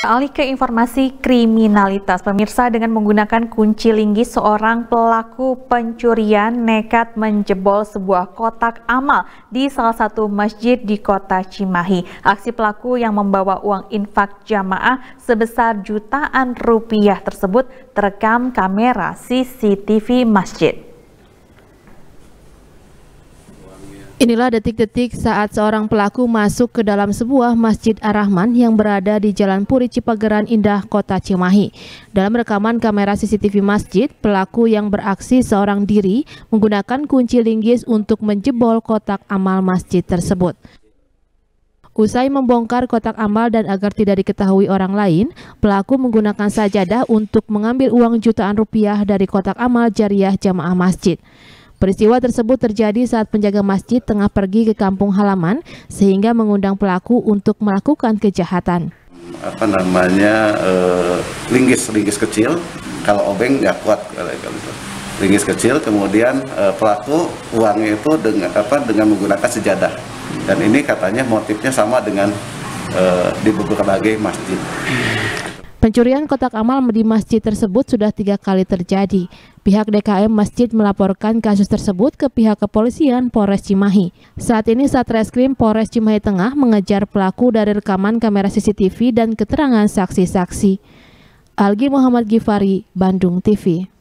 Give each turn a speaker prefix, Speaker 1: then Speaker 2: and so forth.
Speaker 1: Alih ke informasi kriminalitas, pemirsa dengan menggunakan kunci linggis seorang pelaku pencurian nekat menjebol sebuah kotak amal di salah satu masjid di kota Cimahi. Aksi pelaku yang membawa uang infak jamaah sebesar jutaan rupiah tersebut terekam kamera CCTV masjid.
Speaker 2: Inilah detik-detik saat seorang pelaku masuk ke dalam sebuah Masjid Ar-Rahman yang berada di Jalan Puri Cipageran Indah, Kota Cimahi. Dalam rekaman kamera CCTV masjid, pelaku yang beraksi seorang diri menggunakan kunci linggis untuk menjebol kotak amal masjid tersebut. Usai membongkar kotak amal dan agar tidak diketahui orang lain, pelaku menggunakan sajadah untuk mengambil uang jutaan rupiah dari kotak amal jariah jamaah masjid. Peristiwa tersebut terjadi saat penjaga masjid tengah pergi ke kampung halaman sehingga mengundang pelaku untuk melakukan kejahatan.
Speaker 3: Apa namanya eh, linggis-linggis eh, kecil, kalau obeng nggak kuat gitu. linggis kecil, kemudian eh, pelaku uangnya itu dengan apa dengan menggunakan sejadah dan ini katanya motifnya sama dengan eh, di beberapa masjid.
Speaker 2: Pencurian kotak amal di masjid tersebut sudah tiga kali terjadi. Pihak DKM Masjid melaporkan kasus tersebut ke pihak kepolisian Polres Cimahi. Saat ini Satreskrim Polres Cimahi Tengah mengejar pelaku dari rekaman kamera CCTV dan keterangan saksi-saksi. Algi Muhammad Gifari, Bandung TV.